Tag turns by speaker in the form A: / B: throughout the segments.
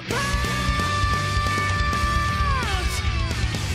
A: Champagne!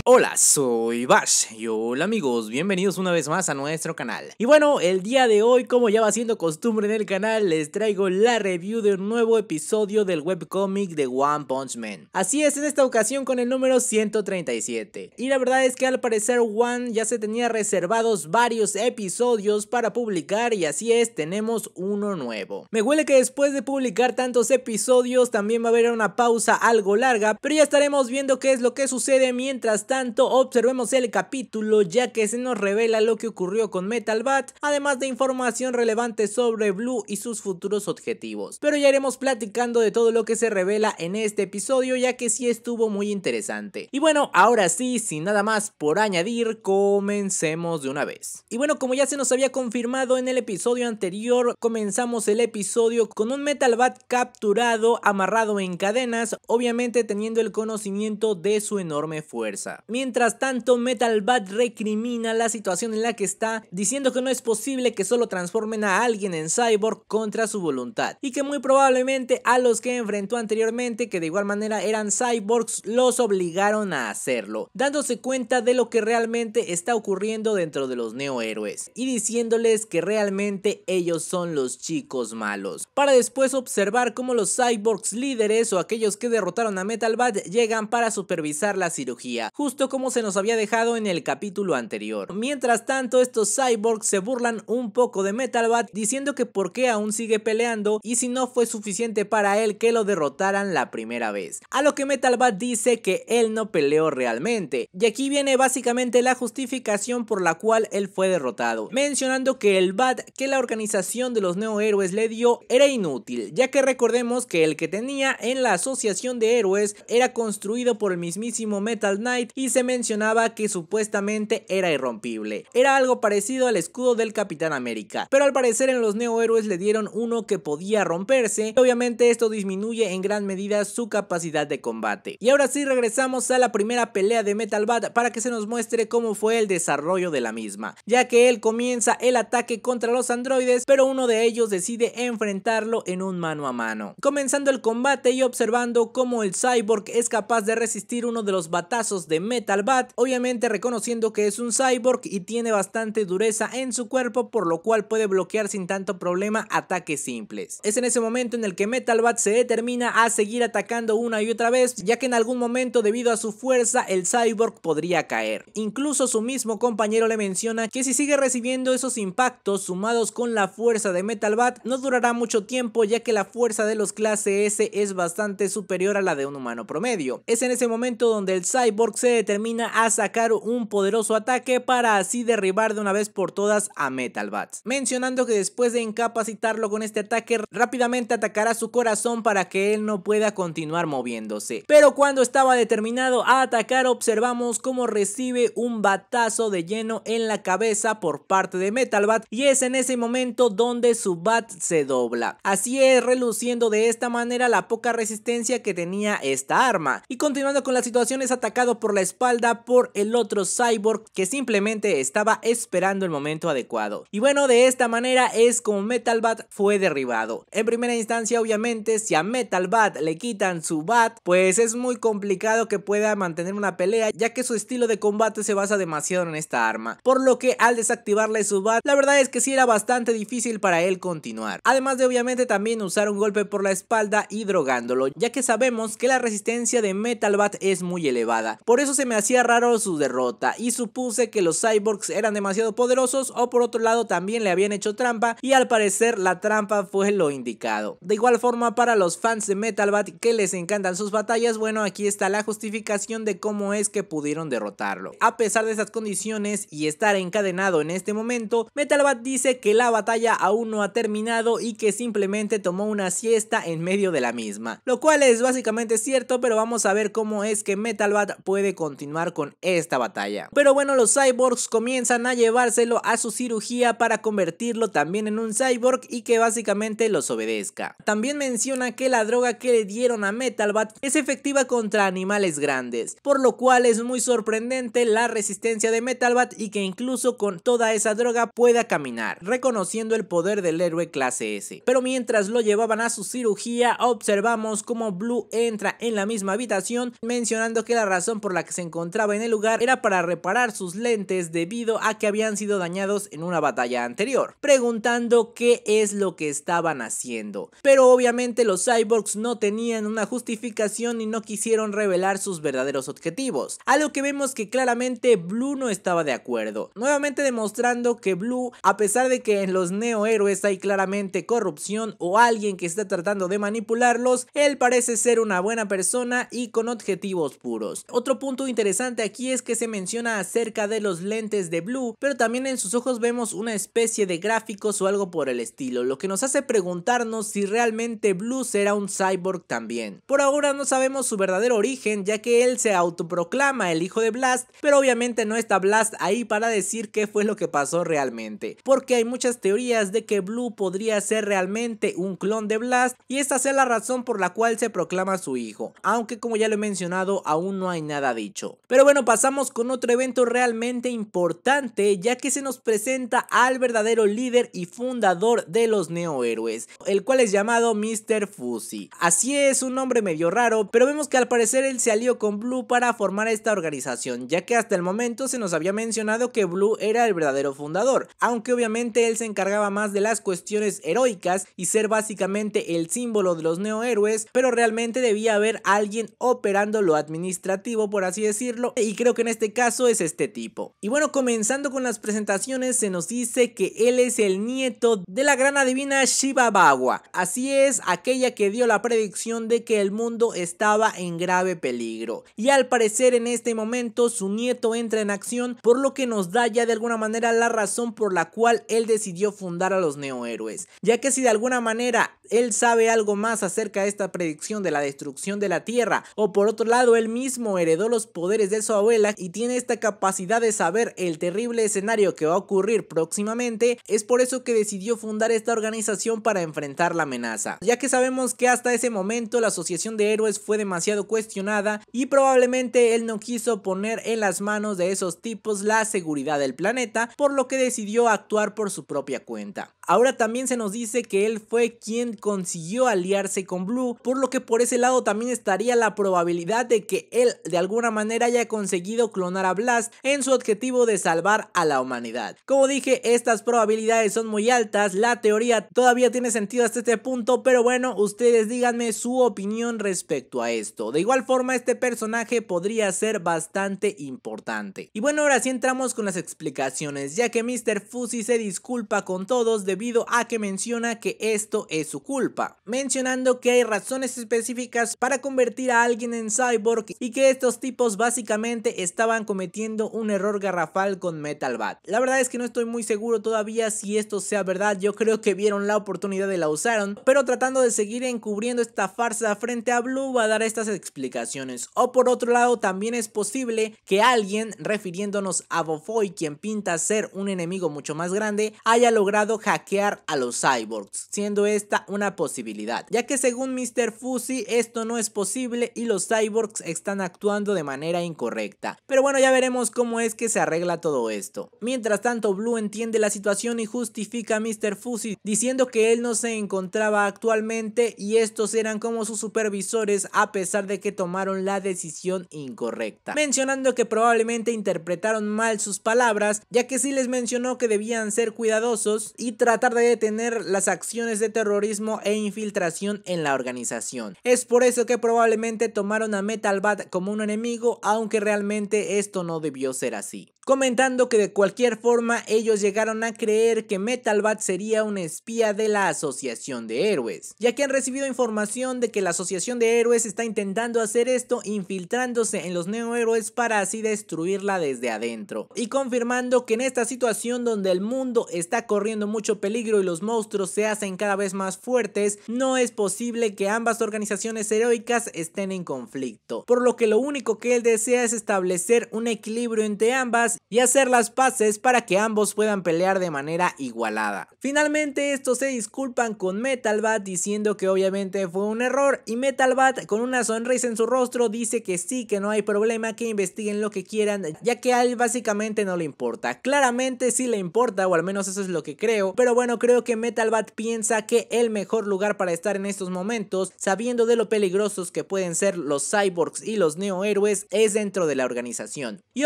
A: Hola, soy Bash y hola amigos, bienvenidos una vez más a nuestro canal. Y bueno, el día de hoy, como ya va siendo costumbre en el canal, les traigo la review de un nuevo episodio del webcomic de One Punch Man. Así es, en esta ocasión con el número 137. Y la verdad es que al parecer One ya se tenía reservados varios episodios para publicar y así es, tenemos uno nuevo. Me huele que después de publicar tantos episodios también va a haber una pausa algo larga, pero ya estaremos viendo qué es lo que sucede mientras tanto tanto, observemos el capítulo ya que se nos revela lo que ocurrió con Metal Bat, además de información relevante sobre Blue y sus futuros objetivos. Pero ya iremos platicando de todo lo que se revela en este episodio ya que sí estuvo muy interesante. Y bueno, ahora sí, sin nada más por añadir, comencemos de una vez. Y bueno, como ya se nos había confirmado en el episodio anterior, comenzamos el episodio con un Metal Bat capturado, amarrado en cadenas, obviamente teniendo el conocimiento de su enorme fuerza. Mientras tanto, Metal Bat recrimina la situación en la que está, diciendo que no es posible que solo transformen a alguien en cyborg contra su voluntad, y que muy probablemente a los que enfrentó anteriormente, que de igual manera eran cyborgs, los obligaron a hacerlo, dándose cuenta de lo que realmente está ocurriendo dentro de los neohéroes, y diciéndoles que realmente ellos son los chicos malos, para después observar cómo los cyborgs líderes o aquellos que derrotaron a Metal Bat llegan para supervisar la cirugía, justo como se nos había dejado en el capítulo anterior. Mientras tanto, estos cyborgs se burlan un poco de Metal Bat... diciendo que por qué aún sigue peleando y si no fue suficiente para él que lo derrotaran la primera vez. A lo que Metal Bat dice que él no peleó realmente. Y aquí viene básicamente la justificación por la cual él fue derrotado, mencionando que el Bat que la organización de los Neo Héroes le dio era inútil, ya que recordemos que el que tenía en la asociación de héroes era construido por el mismísimo Metal Knight y se mencionaba que supuestamente era irrompible. Era algo parecido al escudo del Capitán América, pero al parecer en los neohéroes le dieron uno que podía romperse y obviamente esto disminuye en gran medida su capacidad de combate. Y ahora sí regresamos a la primera pelea de Metal Bat para que se nos muestre cómo fue el desarrollo de la misma, ya que él comienza el ataque contra los androides, pero uno de ellos decide enfrentarlo en un mano a mano. Comenzando el combate y observando cómo el cyborg es capaz de resistir uno de los batazos de Metal Metal Bat, obviamente reconociendo que es un cyborg y tiene bastante dureza en su cuerpo por lo cual puede bloquear sin tanto problema ataques simples. Es en ese momento en el que Metal Bat se determina a seguir atacando una y otra vez ya que en algún momento debido a su fuerza el cyborg podría caer. Incluso su mismo compañero le menciona que si sigue recibiendo esos impactos sumados con la fuerza de Metal Bat no durará mucho tiempo ya que la fuerza de los clase S es bastante superior a la de un humano promedio. Es en ese momento donde el cyborg se determina a sacar un poderoso ataque para así derribar de una vez por todas a Metal Mencionando que después de incapacitarlo con este ataque, rápidamente atacará su corazón para que él no pueda continuar moviéndose. Pero cuando estaba determinado a atacar, observamos cómo recibe un batazo de lleno en la cabeza por parte de Metal Bat y es en ese momento donde su bat se dobla. Así es, reluciendo de esta manera la poca resistencia que tenía esta arma. Y continuando con la situación es atacado por la espalda por el otro cyborg que simplemente estaba esperando el momento adecuado. Y bueno, de esta manera es como Metal Bat fue derribado. En primera instancia, obviamente, si a Metal Bat le quitan su bat, pues es muy complicado que pueda mantener una pelea, ya que su estilo de combate se basa demasiado en esta arma. Por lo que al desactivarle su bat, la verdad es que sí era bastante difícil para él continuar. Además de obviamente también usar un golpe por la espalda y drogándolo, ya que sabemos que la resistencia de Metal Bat es muy elevada. Por eso se me hacía raro su derrota y supuse que los cyborgs eran demasiado poderosos o por otro lado también le habían hecho trampa y al parecer la trampa fue lo indicado. De igual forma para los fans de Metal Bat que les encantan sus batallas, bueno aquí está la justificación de cómo es que pudieron derrotarlo. A pesar de esas condiciones y estar encadenado en este momento, Metal Bat dice que la batalla aún no ha terminado y que simplemente tomó una siesta en medio de la misma, lo cual es básicamente cierto pero vamos a ver cómo es que Metal Bat puede continuar con esta batalla. Pero bueno, los cyborgs comienzan a llevárselo a su cirugía para convertirlo también en un cyborg y que básicamente los obedezca. También menciona que la droga que le dieron a Metalbat es efectiva contra animales grandes, por lo cual es muy sorprendente la resistencia de Metalbat y que incluso con toda esa droga pueda caminar, reconociendo el poder del héroe clase S. Pero mientras lo llevaban a su cirugía, observamos cómo Blue entra en la misma habitación mencionando que la razón por la que se encontraba en el lugar era para reparar sus lentes debido a que habían sido dañados en una batalla anterior, preguntando qué es lo que estaban haciendo. Pero obviamente los cyborgs no tenían una justificación y no quisieron revelar sus verdaderos objetivos, a lo que vemos que claramente Blue no estaba de acuerdo, nuevamente demostrando que Blue, a pesar de que en los neohéroes hay claramente corrupción o alguien que está tratando de manipularlos, él parece ser una buena persona y con objetivos puros. Otro punto interesante aquí es que se menciona acerca de los lentes de Blue, pero también en sus ojos vemos una especie de gráficos o algo por el estilo, lo que nos hace preguntarnos si realmente Blue será un cyborg también. Por ahora no sabemos su verdadero origen, ya que él se autoproclama el hijo de Blast, pero obviamente no está Blast ahí para decir qué fue lo que pasó realmente, porque hay muchas teorías de que Blue podría ser realmente un clon de Blast y esta sea la razón por la cual se proclama su hijo, aunque como ya lo he mencionado aún no hay nada dicho. Pero bueno, pasamos con otro evento realmente importante, ya que se nos presenta al verdadero líder y fundador de los neohéroes, el cual es llamado Mr. Fuzzy. Así es, un nombre medio raro, pero vemos que al parecer él se alió con Blue para formar esta organización, ya que hasta el momento se nos había mencionado que Blue era el verdadero fundador, aunque obviamente él se encargaba más de las cuestiones heroicas y ser básicamente el símbolo de los neohéroes, pero realmente debía haber alguien operando lo administrativo, por así decirlo, y creo que en este caso es este tipo. Y bueno, comenzando con las presentaciones, se nos dice que él es el nieto de la gran adivina Bagua. así es, aquella que dio la predicción de que el mundo estaba en grave peligro. Y al parecer en este momento su nieto entra en acción, por lo que nos da ya de alguna manera la razón por la cual él decidió fundar a los neohéroes, ya que si de alguna manera él sabe algo más acerca de esta predicción de la destrucción de la Tierra, o por otro lado él mismo heredó los poderes de su abuela y tiene esta capacidad de saber el terrible escenario que va a ocurrir próximamente, es por eso que decidió fundar esta organización para enfrentar la amenaza, ya que sabemos que hasta ese momento la Asociación de Héroes fue demasiado cuestionada y probablemente él no quiso poner en las manos de esos tipos la seguridad del planeta, por lo que decidió actuar por su propia cuenta. Ahora también se nos dice que él fue quien consiguió aliarse con Blue, por lo que por ese lado también estaría la probabilidad de que él de alguna manera haya conseguido clonar a Blast en su objetivo de salvar a la humanidad. Como dije, estas probabilidades son muy altas, la teoría todavía tiene sentido hasta este punto, pero bueno, ustedes díganme su opinión respecto a esto. De igual forma, este personaje podría ser bastante importante. Y bueno, ahora sí entramos con las explicaciones, ya que Mr. Fuzzy se disculpa con todos debido a que menciona que esto es su culpa, mencionando que hay razones específicas para convertir a alguien en cyborg y que estos tipos básicamente estaban cometiendo un error garrafal con Metal Bat. La verdad es que no estoy muy seguro todavía si esto sea verdad, yo creo que vieron la oportunidad y la usaron, pero tratando de seguir encubriendo esta farsa frente a Blue va a dar estas explicaciones. O por otro lado, también es posible que alguien, refiriéndonos a Bofoy, quien pinta ser un enemigo mucho más grande, haya logrado hackear a los cyborgs, siendo esta una posibilidad, ya que según Mr. Fuzzy esto no es posible y los cyborgs están actuando de manera manera incorrecta. Pero bueno, ya veremos cómo es que se arregla todo esto. Mientras tanto, Blue entiende la situación y justifica a Mr. Fuzzy diciendo que él no se encontraba actualmente y estos eran como sus supervisores a pesar de que tomaron la decisión incorrecta. Mencionando que probablemente interpretaron mal sus palabras, ya que sí les mencionó que debían ser cuidadosos y tratar de detener las acciones de terrorismo e infiltración en la organización. Es por eso que probablemente tomaron a Metal Bat como un enemigo aunque realmente esto no debió ser así comentando que de cualquier forma ellos llegaron a creer que Metalbat sería un espía de la Asociación de Héroes, ya que han recibido información de que la Asociación de Héroes está intentando hacer esto infiltrándose en los neohéroes para así destruirla desde adentro, y confirmando que en esta situación donde el mundo está corriendo mucho peligro y los monstruos se hacen cada vez más fuertes, no es posible que ambas organizaciones heroicas estén en conflicto, por lo que lo único que él desea es establecer un equilibrio entre ambas y hacer las paces para que ambos puedan pelear de manera igualada. Finalmente estos se disculpan con Metal Bat diciendo que obviamente fue un error y Metal Bat con una sonrisa en su rostro dice que sí, que no hay problema, que investiguen lo que quieran, ya que a él básicamente no le importa. Claramente sí le importa, o al menos eso es lo que creo, pero bueno, creo que Metal Bat piensa que el mejor lugar para estar en estos momentos, sabiendo de lo peligrosos que pueden ser los cyborgs y los neohéroes, es dentro de la organización. Y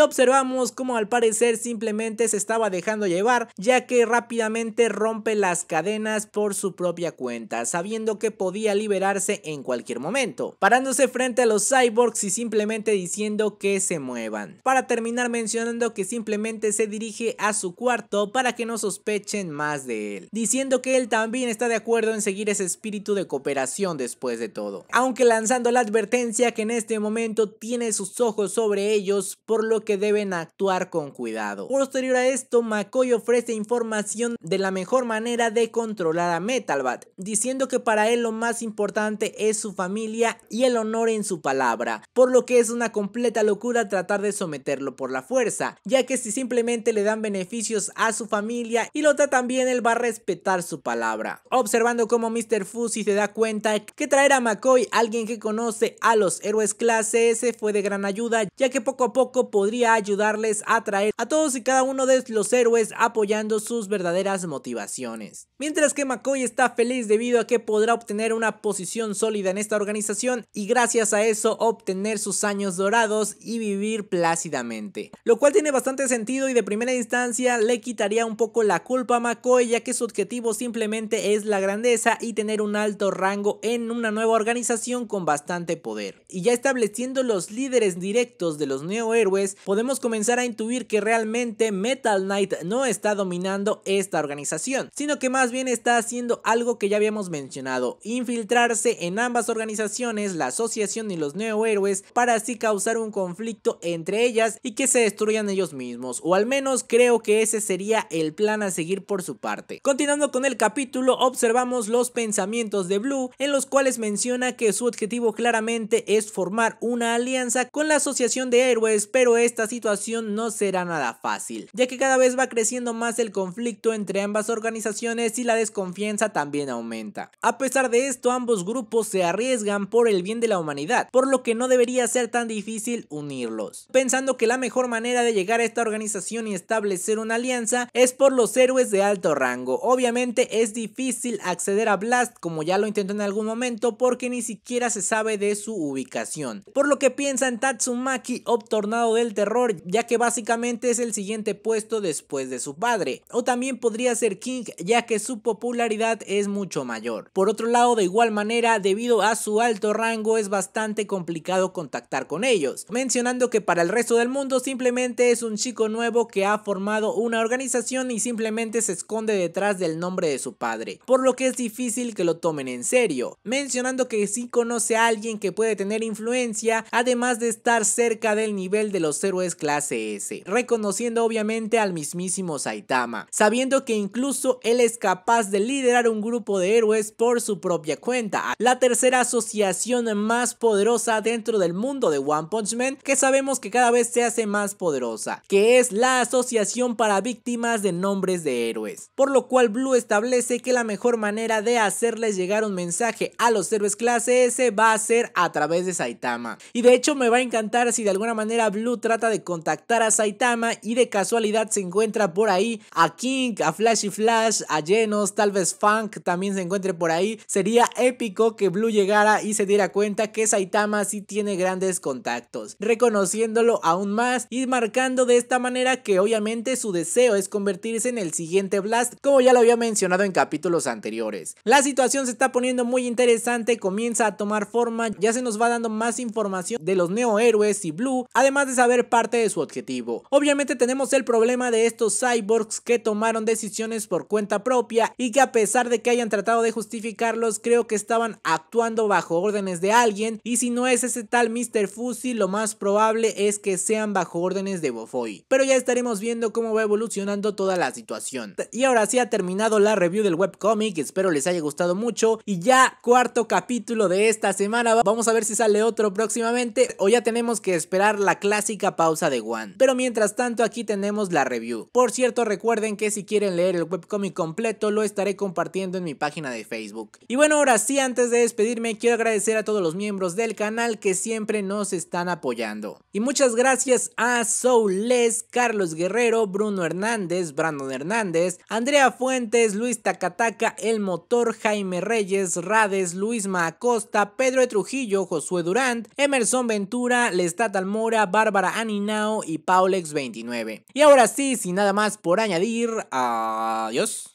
A: observamos cómo al parecer simplemente se estaba dejando llevar ya que rápidamente rompe las cadenas por su propia cuenta, sabiendo que podía liberarse en cualquier momento, parándose frente a los cyborgs y simplemente diciendo que se muevan. Para terminar mencionando que simplemente se dirige a su cuarto para que no sospechen más de él, diciendo que él también está de acuerdo en seguir ese espíritu de cooperación después de todo, aunque lanzando la advertencia que en este momento tiene sus ojos sobre ellos por lo que deben actuar con cuidado. Posterior a esto, McCoy ofrece información de la mejor manera de controlar a Metalbat, diciendo que para él lo más importante es su familia y el honor en su palabra, por lo que es una completa locura tratar de someterlo por la fuerza, ya que si simplemente le dan beneficios a su familia y lo tratan bien, él va a respetar su palabra. Observando cómo Mr. Fuzzy se da cuenta que traer a McCoy, alguien que conoce a los héroes clase S, fue de gran ayuda, ya que poco a poco podría ayudarles a atraer a todos y cada uno de los héroes apoyando sus verdaderas motivaciones. Mientras que McCoy está feliz debido a que podrá obtener una posición sólida en esta organización y gracias a eso obtener sus años dorados y vivir plácidamente. Lo cual tiene bastante sentido y de primera instancia le quitaría un poco la culpa a McCoy ya que su objetivo simplemente es la grandeza y tener un alto rango en una nueva organización con bastante poder. Y ya estableciendo los líderes directos de los neo héroes, podemos comenzar a intuir que realmente Metal Knight no está dominando esta organización, sino que más bien está haciendo algo que ya habíamos mencionado, infiltrarse en ambas organizaciones, la asociación y los neohéroes, para así causar un conflicto entre ellas y que se destruyan ellos mismos, o al menos creo que ese sería el plan a seguir por su parte. Continuando con el capítulo, observamos los pensamientos de Blue, en los cuales menciona que su objetivo claramente es formar una alianza con la asociación de héroes, pero esta situación no se será nada fácil, ya que cada vez va creciendo más el conflicto entre ambas organizaciones y la desconfianza también aumenta. A pesar de esto, ambos grupos se arriesgan por el bien de la humanidad, por lo que no debería ser tan difícil unirlos. Pensando que la mejor manera de llegar a esta organización y establecer una alianza es por los héroes de alto rango. Obviamente es difícil acceder a Blast como ya lo intentó en algún momento porque ni siquiera se sabe de su ubicación. Por lo que piensa en Tatsumaki, Obtornado del Terror, ya que básicamente es el siguiente puesto después de su padre, o también podría ser King ya que su popularidad es mucho mayor. Por otro lado, de igual manera, debido a su alto rango es bastante complicado contactar con ellos, mencionando que para el resto del mundo simplemente es un chico nuevo que ha formado una organización y simplemente se esconde detrás del nombre de su padre, por lo que es difícil que lo tomen en serio, mencionando que si conoce a alguien que puede tener influencia, además de estar cerca del nivel de los héroes clases reconociendo obviamente al mismísimo Saitama, sabiendo que incluso él es capaz de liderar un grupo de héroes por su propia cuenta, la tercera asociación más poderosa dentro del mundo de One Punch Man que sabemos que cada vez se hace más poderosa, que es la Asociación para Víctimas de Nombres de Héroes, por lo cual Blue establece que la mejor manera de hacerles llegar un mensaje a los héroes clase S va a ser a través de Saitama. Y de hecho me va a encantar si de alguna manera Blue trata de contactar a Saitama y de casualidad se encuentra por ahí a King, a Flash y Flash, a Genos, tal vez Funk también se encuentre por ahí. Sería épico que Blue llegara y se diera cuenta que Saitama sí tiene grandes contactos, reconociéndolo aún más y marcando de esta manera que obviamente su deseo es convertirse en el siguiente Blast, como ya lo había mencionado en capítulos anteriores. La situación se está poniendo muy interesante, comienza a tomar forma, ya se nos va dando más información de los neo héroes y Blue, además de saber parte de su objetivo. Obviamente tenemos el problema de estos cyborgs que tomaron decisiones por cuenta propia y que a pesar de que hayan tratado de justificarlos, creo que estaban actuando bajo órdenes de alguien y si no es ese tal Mr. Fuzzy, lo más probable es que sean bajo órdenes de Bofoy. Pero ya estaremos viendo cómo va evolucionando toda la situación. Y ahora sí ha terminado la review del webcomic, espero les haya gustado mucho y ya cuarto capítulo de esta semana, vamos a ver si sale otro próximamente o ya tenemos que esperar la clásica pausa de One. Pero mientras tanto aquí tenemos la review. Por cierto, recuerden que si quieren leer el webcomic completo lo estaré compartiendo en mi página de Facebook. Y bueno, ahora sí, antes de despedirme, quiero agradecer a todos los miembros del canal que siempre nos están apoyando. Y muchas gracias a Soules, Carlos Guerrero, Bruno Hernández, Brandon Hernández, Andrea Fuentes, Luis Tacataca, El Motor, Jaime Reyes, Rades, Luis Maacosta Pedro de Trujillo, Josué Durant, Emerson Ventura, Lestat Almora, Bárbara Aninao y Paulo. Rolex 29. Y ahora sí, sin nada más por añadir, adiós.